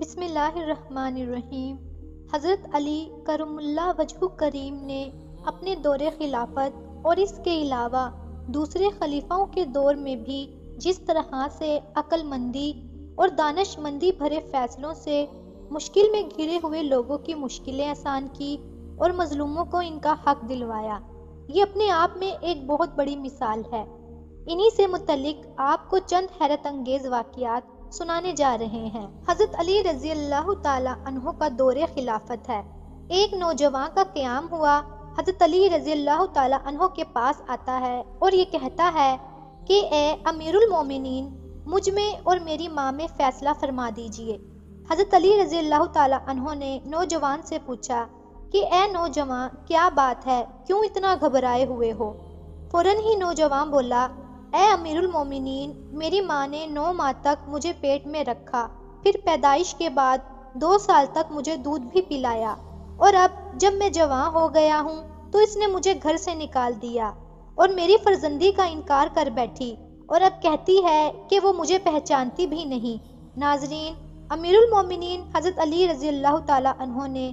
बिसमीम हज़रत अली करमुल्ला वजह करीम ने अपने दौर खिलाफत और इसके अलावा दूसरे खलीफाओं के दौर में भी जिस तरह से अक्लमंदी और दानशमंदी भरे फैसलों से मुश्किल में घिरे हुए लोगों की मुश्किलें आसान की और मजलूमों को इनका हक दिलवाया ये अपने आप में एक बहुत बड़ी मिसाल है इन्हीं से मुतलिक आपको चंद हैरत अंगेज वाक़ात सुनाने जा रहे हैं हजरत अली रजी अल्लाह तहों का दौरे खिलाफत है एक नौजवान का क्याम हुआ हजरत अली रजी अल्लाह तहों के पास आता है और ये कहता है कि ए अमीरुल मोमिनीन मुझ में और मेरी माँ में फैसला फरमा दीजिए हजरत अली रजी अल्लाह तहों ने नौजवान से पूछा कि ए नौजवान क्या बात है क्यों इतना घबराए हुए हो फौरन ही नौजवान बोला ए अमीरुल मोमिनीन मेरी माँ ने नौ माह तक मुझे पेट में रखा फिर पैदाइश के बाद दो साल तक मुझे दूध भी पिलाया और अब जब मैं जवान हो गया हूँ तो इसने मुझे घर से निकाल दिया और मेरी फर्जंदी का इनकार कर बैठी और अब कहती है कि वो मुझे पहचानती भी नहीं नाजरीन अमीरुल मोमिनीन हज़रत अली रजी अल्लाह तहों ने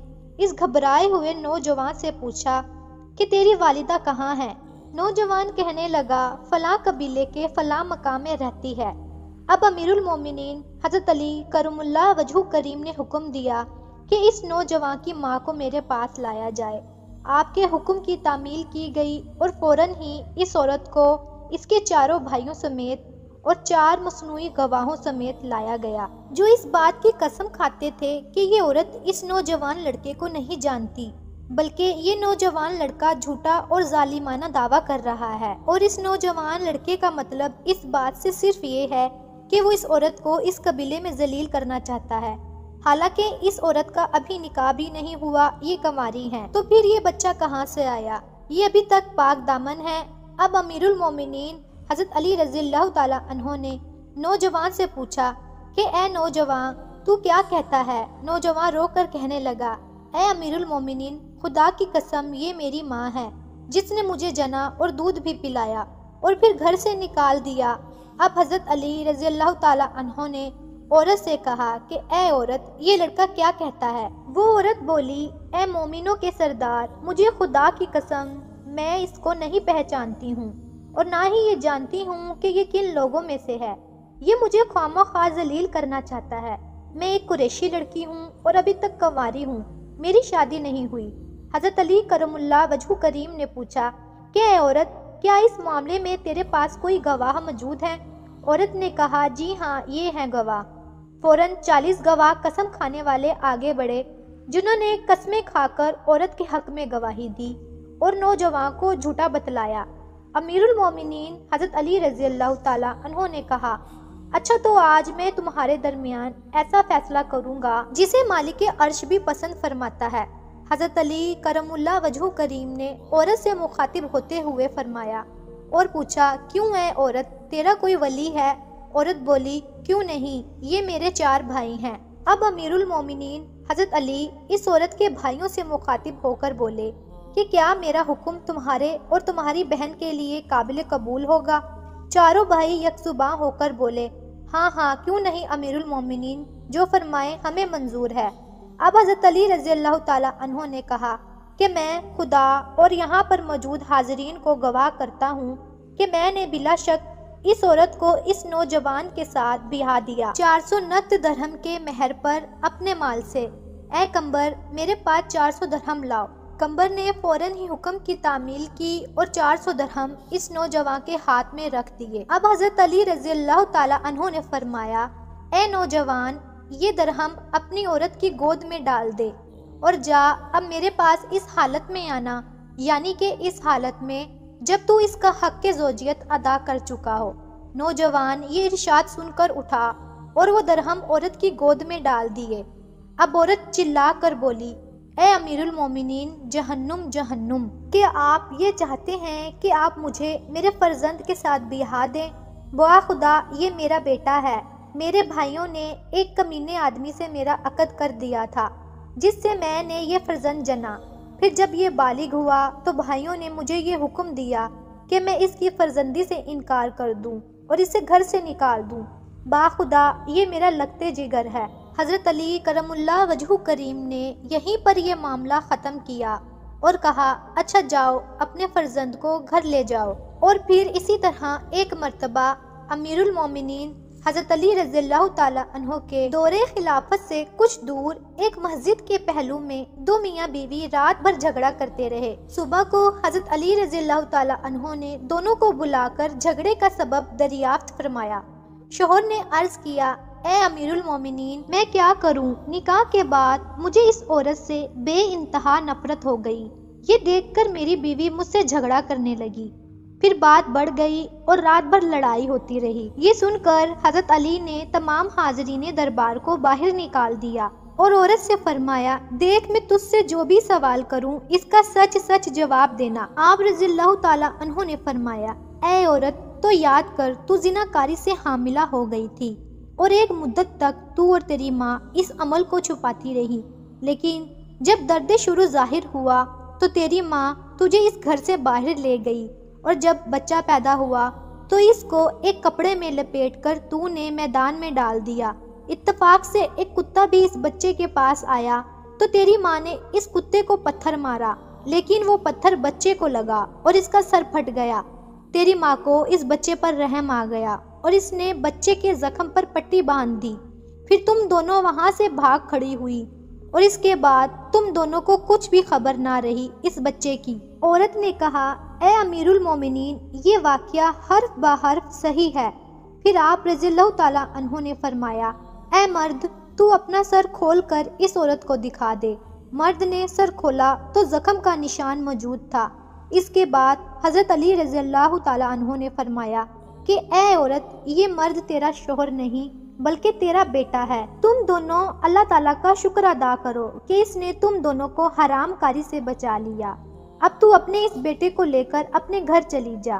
इस घबराए हुए नौजवान से पूछा कि तेरी वालिदा कहाँ है नौजवान कहने लगा फला कबीले के फला मकाम में रहती है अब अमीरुल मोमिनीन हजरत अली करमुल्ला वजह करीम ने हुक्म दिया कि इस नौजवान की माँ को मेरे पास लाया जाए आपके हुक्म की तामील की गई और फौरन ही इस औरत को इसके चारों भाइयों समेत और चार मसनू गवाहों समेत लाया गया जो इस बात की कसम खाते थे कि ये औरत इस नौजवान लड़के को नहीं जानती बल्कि ये नौजवान लड़का झूठा और जालिमाना दावा कर रहा है और इस नौजवान लड़के का मतलब इस बात से सिर्फ ये है कि वो इस औरत को इस कबीले में जलील करना चाहता है हालांकि इस औरत का अभी निकाह भी नहीं हुआ ये कमारी है तो फिर ये बच्चा कहाँ से आया ये अभी तक पाक दामन है अब अमीरुल मोमिनीन हजरत अली रजी तहों ने नौजवान से पूछा कि ए नौजवान तू क्या कहता है नौजवान रोकर कर कहने लगा ए अमीरुल मोमिनीन खुदा की कसम ये मेरी माँ है जिसने मुझे जना और दूध भी पिलाया और फिर घर से निकाल दिया अब हजरत अली रजी अल्लाह तहों ने औरत से कहा कि ए औरत ये लड़का क्या कहता है वो औरत बोली ए मोमिनों के सरदार मुझे खुदा की कसम मैं इसको नहीं पहचानती हूँ और ना ही ये जानती हूँ कि ये किन लोगों में से है ये मुझे खामो खास जलील करना चाहता है मैं एक कुरेशी लड़की हूँ और अभी तक कंवारी हूँ मेरी शादी नहीं हुई हजरत अली करमुल्ला वजह करीम ने पूछा क्या औरत क्या इस मामले में तेरे पास कोई गवाह मौजूद है औरत ने कहा जी हाँ ये हैं गवाह फौरन चालीस गवाह कसम खाने वाले आगे बढ़े जिन्होंने कसमें खाकर औरत के हक में गवाही दी और नौजवान को झूठा बतलाया अमीरुल मोमिनीन हजरत अली रजी अल्लाह तहों ने कहा अच्छा तो आज मैं तुम्हारे दरमियान ऐसा फैसला करूंगा जिसे मालिक अर्श भी पसंद फरमाता है हज़रत अली करमुल्ला वजह करीम ने औरत से मुखातिब होते हुए फरमाया और पूछा क्यों है औरत तेरा कोई वली है औरत बोली क्यों नहीं ये मेरे चार भाई हैं अब अमीरुल मोमिनीन हजरत अली इस औरत के भाइयों से मुखातिब होकर बोले कि क्या मेरा हुक्म तुम्हारे और तुम्हारी बहन के लिए काबिल कबूल होगा चारों भाई यकसुबा होकर बोले हाँ हाँ क्यों नहीं अमीरुल मोमिनीन जो फरमाए हमें मंजूर है अब हज़रत अली रजी अल्लाह तहों ने कहा कि मैं खुदा और यहाँ पर मौजूद हाजरीन को गवाह करता हूँ कि मैंने बिला शक इस औरत को इस नौजवान के साथ बिहा दिया चार सौ नत धर्म के मेहर पर अपने माल से ए कंबर मेरे पास चार सौ धर्म लाओ कंबर ने फौरन ही हुक्म की तामील की और 400 धर्म इस नौजवान के हाथ में रख दिए अब हजरत अली रजी अल्लाह तला ने फरमाया ए नौजवान ये दरहम अपनी औरत की गोद में डाल दे और जा अब मेरे पास इस हालत में आना यानी कि इस हालत में जब तू इसका हक के जोजियत अदा कर चुका हो नौजवान ये इर्शाद सुनकर उठा और वो दरहम औरत की गोद में डाल दिए अब औरत चिल्ला कर बोली ए अमीरुल मोमिनीन जहन्नुम जहन्नुम क्या आप ये चाहते हैं कि आप मुझे मेरे फर्जंद के साथ बिहा दें बुआ खुदा ये मेरा बेटा है मेरे भाइयों ने एक कमीने आदमी से मेरा अकद कर दिया था जिससे मैंने ये फर्जंद जना फिर जब ये बालिग हुआ तो भाइयों ने मुझे ये हुक्म दिया कि मैं इसकी फर्जंदी से इनकार कर दूं और इसे घर से निकाल दूं बाखुदा ये मेरा लगते जिगर है हज़रत अली करमुल्ला वजह करीम ने यहीं पर यह मामला ख़त्म किया और कहा अच्छा जाओ अपने फर्जंद को घर ले जाओ और फिर इसी तरह एक मरतबा अमीरुल मोमिनीन हजरत अली रजील्ला के दौरे खिलाफत से कुछ दूर एक मस्जिद के पहलू में दो मियाँ बीवी रात भर झगड़ा करते रहे सुबह को हजरत अली रजील्ला ने दोनों को बुलाकर झगड़े का सबब दरियाफ्त फरमाया शोहर ने अर्ज किया ए अमीरुल मोमिनीन मैं क्या करूं निकाह के बाद मुझे इस औरत से बे नफरत हो गई ये देखकर मेरी बीवी मुझसे झगड़ा करने लगी फिर बात बढ़ गई और रात भर लड़ाई होती रही ये सुनकर हजरत अली ने तमाम हाजरीन दरबार को बाहर निकाल दिया और औरत से फरमाया देख मैं तुझसे जो भी सवाल करूं इसका सच सच जवाब देना आप रजील्ला ने फरमाया ए औरत तो याद कर तू जिनाकारी से हामिला हो गई थी और एक मुद्दत तक तू और तेरी माँ इस अमल को छुपाती रही लेकिन जब दर्द शुरू जाहिर हुआ तो तेरी माँ तुझे इस घर से बाहर ले गई और जब बच्चा पैदा हुआ तो इसको एक कपड़े में लपेट कर तू ने मैदान में डाल दिया इत्तफाक से एक कुत्ता भी इस बच्चे के पास आया तो तेरी माँ ने इस कुत्ते को पत्थर मारा लेकिन वो पत्थर बच्चे को लगा और इसका सर फट गया तेरी माँ को इस बच्चे पर रहम आ गया और इसने बच्चे के जख्म पर पट्टी बांध दी फिर तुम दोनों वहाँ से भाग खड़ी हुई और इसके बाद तुम दोनों को कुछ भी खबर ना रही इस बच्चे की औरत ने कहा ए अमीरुल मोमिनीन ये वाक्य हर्फ हर्फ सही है फिर आप ताला तहों ने फरमाया ए मर्द तू अपना सर खोल कर इस औरत को दिखा दे मर्द ने सर खोला तो ज़ख्म का निशान मौजूद था इसके बाद हज़रत अली ताला तहों ने फरमाया कि ए औरत ये मर्द तेरा शोहर नहीं बल्कि तेरा बेटा है तुम दोनों अल्लाह ताला का शुक्र अदा करो कि इसने तुम दोनों को हराम कारी से बचा लिया अब तू अपने इस बेटे को लेकर अपने घर चली जा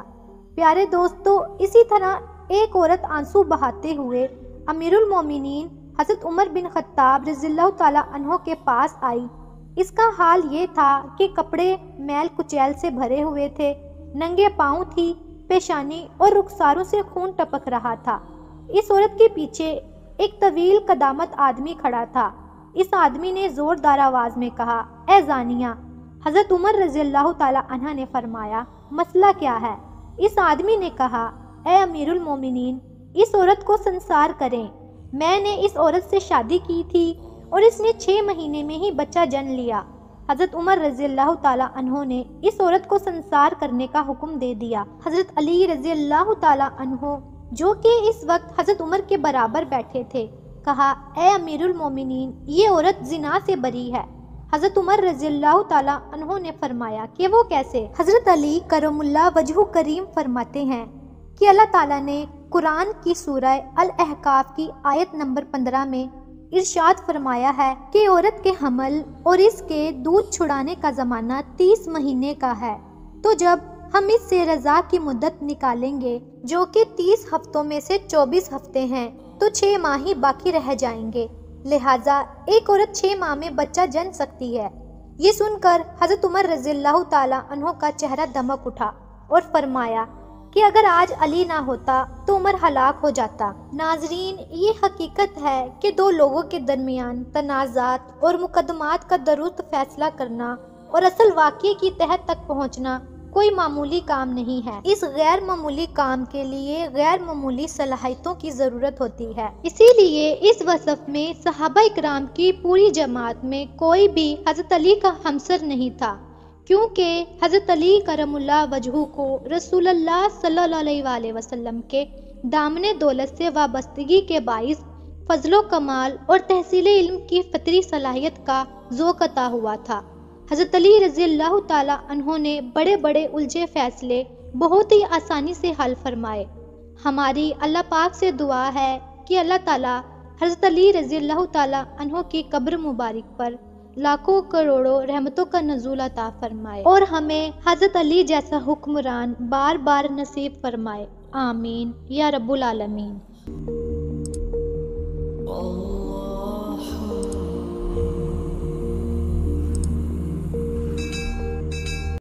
प्यारे दोस्तों इसी तरह एक औरत आंसू बहाते हुए अमीरुल मोमिनीन हजरत उमर बिन खत्ताब रजील्ला तहों के पास आई इसका हाल ये था कि कपड़े मैल कुचैल से भरे हुए थे नंगे पाँव थी पेशानी और रुखसारों से खून टपक रहा था इस औरत के पीछे एक तवील कदामत आदमी खड़ा था इस आदमी ने जोरदार आवाज में कहा ए जानिया हज़रत उमर रजी अल्लाह तह ने फरमाया मसला क्या है इस आदमी ने कहा ए अमीरुल मोमिनीन इस औरत को संसार करें मैंने इस औरत से शादी की थी और इसने छः महीने में ही बच्चा जन्म लिया हज़रत उमर रजी अल्लाह तह ने इस औरत को संसार करने का हुक्म दे दिया हज़रत अली रजी अल्लाह तह जो कि इस वक्त हज़रत उमर के बराबर बैठे थे कहा ए अमीरुल मोमिनीन ये औरत जिना से बरी है हज़रत उमर रजील ने फरमाया कि वो कैसे हज़रत अली करमुल्ला वजह करीम फरमाते हैं कि अल्लाह ताला ने कुरान की सूरह अल अहकाफ की आयत नंबर पंद्रह में इरशाद फरमाया है कि औरत के हमल और इसके दूध छुड़ाने का ज़माना तीस महीने का है तो जब हम इससे रजा की मुद्दत निकालेंगे जो कि तीस हफ्तों में से चौबीस हफ्ते हैं तो छह माह ही बाकी रह जाएंगे लिहाजा एक औरत छः माह में बच्चा जन्म सकती है ये सुनकर हजरत उमर रजील्ला का चेहरा धमक उठा और फरमाया कि अगर आज अली ना होता तो उमर हलाक हो जाता नाजरीन ये हकीकत है कि दो लोगों के दरमियान तनाज़ात और मुकदमात का दुरुस्त फैसला करना और असल वाक्य की तह तक पहुँचना कोई मामूली काम नहीं है इस गैर मामूली काम के लिए गैर मामूली सलाहितों की ज़रूरत होती है इसीलिए इस वसफ में सहाबा इक्राम की पूरी जमात में कोई भी हजरत अली का हमसर नहीं था क्योंकि हजरत अली करमुल्ला वजहू को रसूलुल्लाह सल्लल्लाहु अलैहि वसल्लम के दामने दौलत से वाबस्तगी के बायस फजलो कमाल और तहसील इल्म की फतरी सलाहियत का जो कता हुआ था हज़रत अली रज़ी अल्लाह तहों ने बड़े बड़े उलझे फैसले बहुत ही आसानी से हल फरमाए हमारी अल्लाह पाक से दुआ है कि अल्लाह ताला हज़रत अली रज़ी अल्लाह तहों की कब्र मुबारक पर लाखों करोड़ों रहमतों का नजूल अता फरमाए और हमें हज़रत अली जैसा हुक्मरान बार बार नसीब फरमाए आमीन या रब्बुल आलमीन